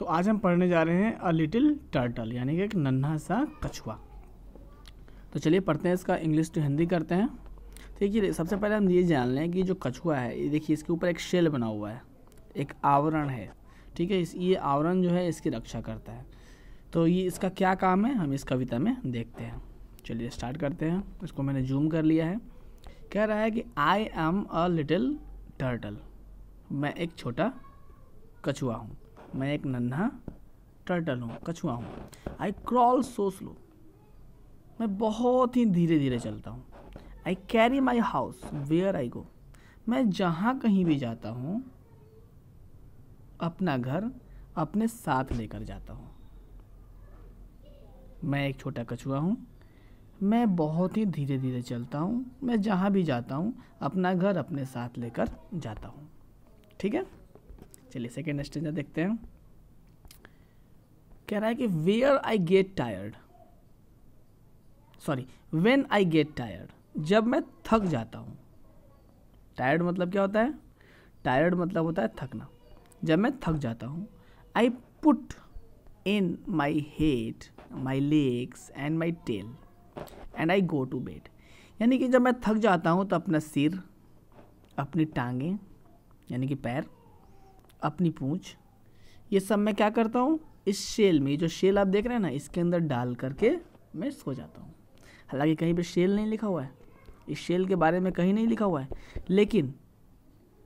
तो आज हम पढ़ने जा रहे हैं अ लिटिल टर्टल यानी कि एक नन्हा सा कछुआ तो चलिए पढ़ते हैं इसका इंग्लिश टू हिंदी करते हैं देखिए सबसे पहले हम ये जान लें कि जो कछुआ है ये देखिए इसके ऊपर एक शेल बना हुआ है एक आवरण है ठीक है इस ये आवरण जो है इसकी रक्षा करता है तो ये इसका क्या काम है हम इस कविता में देखते हैं चलिए स्टार्ट करते हैं इसको मैंने जूम कर लिया है कह रहा है कि I am a little turtle मैं एक छोटा कछुआ हूँ मैं एक नन्हा टर्टल हूँ कछुआ हूँ आई क्रॉल सो स्लो मैं बहुत ही धीरे धीरे चलता हूँ I carry my house where I go मैं जहाँ कहीं भी जाता हूँ अपना घर अपने साथ लेकर जाता हूँ मैं एक छोटा कछुआ हूँ मैं बहुत ही धीरे धीरे चलता हूँ मैं जहाँ भी जाता हूँ अपना घर अपने साथ लेकर जाता हूँ ठीक है चलिए सेकेंड स्टेंजा देखते हैं कह रहा है कि where I get tired sorry when I get tired जब मैं थक जाता हूँ टायर्ड मतलब क्या होता है टायर्ड मतलब होता है थकना जब मैं थक जाता हूँ I put in my head my legs and my tail and I go to bed यानी कि जब मैं थक जाता हूँ तो अपना सिर अपनी टांगें यानी कि पैर अपनी पूँछ ये सब मैं क्या करता हूँ इस शेल में जो शेल आप देख रहे हैं ना इसके अंदर डाल करके मैं सो जाता हूँ हालांकि कहीं पे शेल नहीं लिखा हुआ है इस शेल के बारे में कहीं नहीं लिखा हुआ है लेकिन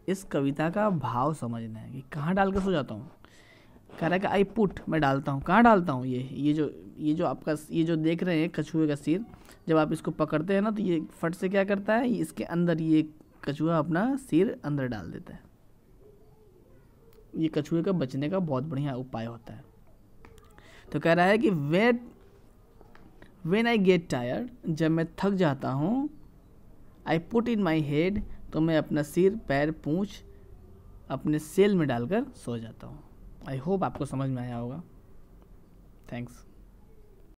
इस कविता का भाव समझना है कि कहाँ डाल के सो जाता हूँ कह रहा है कि आई पुट मैं डालता हूँ कहाँ डालता हूँ ये ये जो ये जो आपका ये जो देख रहे हैं कछुए का सिर जब आप इसको पकड़ते हैं ना तो ये फट से क्या करता है इसके अंदर ये कछुआ अपना सिर अंदर डाल देता है ये कछुए का बचने का बहुत बढ़िया उपाय होता है तो कह रहा है कि wait when I get tired जब मैं थक जाता हूँ I put in my head तो मैं अपना सिर पैर पूछ अपने सेल में डालकर सो जाता हूँ आई होप आपको समझ में आया होगा थैंक्स